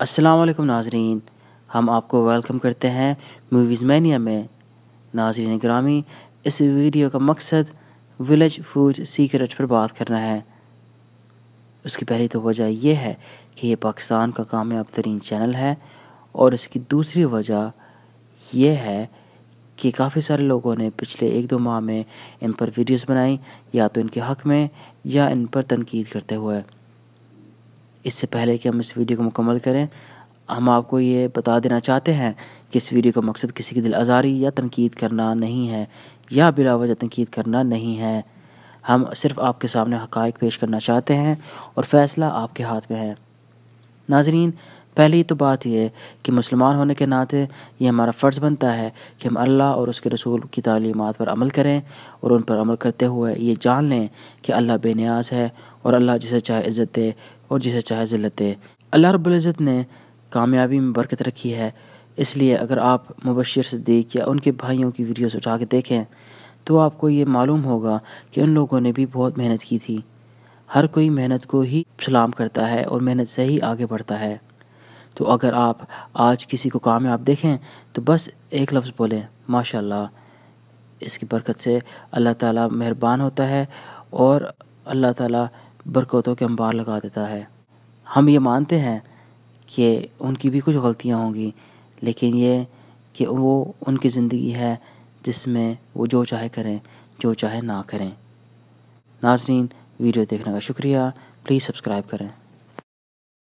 अस्सलाम वालेकुम नाजरीन हम आपको वेलकम करते हैं मूवीज़ मैनिया में नाजरीन ग्रामी इस वीडियो का मकसद विलेज फूड सीक्रेट पर बात करना है उसकी पहली तो वजह यह है कि यह पाकिस्तान का कामयाब तरीन चैनल है और इसकी दूसरी वजह यह है कि काफ़ी सारे लोगों ने पिछले एक दो माह में इन पर वीडियोस बनाई या तो इनके हक में या इन पर तनकीद करते हुए इससे पहले कि हम इस वीडियो को मुकम्मल करें हम आपको ये बता देना चाहते हैं कि इस वीडियो का मकसद किसी की दिल आज़ारी या तनकीद करना नहीं है या बिलावज तनकीद करना नहीं है हम सिर्फ आपके सामने हकायक पेश करना चाहते हैं और फ़ैसला आपके हाथ में है नाजरीन पहली तो बात यह है कि मुसलमान होने के नाते ये हमारा फ़र्ज़ बनता है कि हम अल्लाह और उसके रसूल की तालीमत पर अमल करें और उन पर अमल करते हुए ये जान लें कि अल्लाह बेनियाज है और अल्लाह जिसे चाहे इज़्ज़त दे और जिसे चाहे ज़िलत दे अल्लाह रब्ज़त ने कामयाबी में बरकत रखी है इसलिए अगर आप मुबशर सिद्दीक या उनके भाइयों की वीडियोस उठा के देखें तो आपको ये मालूम होगा कि उन लोगों ने भी बहुत मेहनत की थी हर कोई मेहनत को ही सलाम करता है और मेहनत से ही आगे बढ़ता है तो अगर आप आज किसी को काम आप देखें तो बस एक लफ्ज़ बोलें माशाल्लाह इसकी बरकत से अल्लाह ताला मेहरबान होता है और अल्लाह ताला बरकतों के अंबार लगा देता है हम ये मानते हैं कि उनकी भी कुछ गलतियाँ होंगी लेकिन ये कि वो उनकी ज़िंदगी है जिसमें वो जो चाहे करें जो चाहे ना करें नाजरीन वीडियो देखने का शुक्रिया प्लीज़ सब्सक्राइब करें